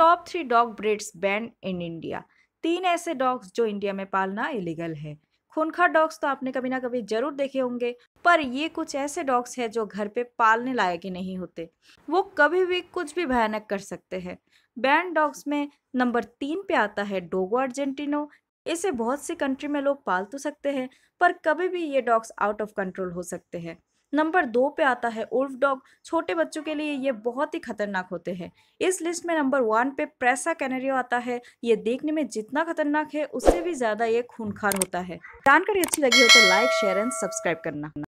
top three dog breeds ban in India तीन ऐसे dogs जो इंडिया में पालना इलीगल है खूनखा डॉग्स तो आपने कभी ना कभी जरूर देखे होंगे पर ये कुछ ऐसे डॉग्स हैं जो घर पे पालने लायक ही नहीं होते वो कभी भी कुछ भी भयानक कर सकते हैं बैंड डॉग्स में नंबर तीन पे आता है डोगो अर्जेंटिनो इसे बहुत सी कंट्री में लोग पाल तो सकते हैं पर कभी भी ये डॉग्स आउट ऑफ कंट्रोल हो सकते हैं नंबर दो पे आता है उल्फ डॉग छोटे बच्चों के लिए ये बहुत ही खतरनाक होते हैं इस लिस्ट में नंबर वन पे प्रेसा कैनरियो आता है ये देखने में जितना खतरनाक है उससे भी ज़्यादा ये खूनखार होता है जानकारी अच्छी लगी हो तो लाइक शेयर एंड सब्सक्राइब करना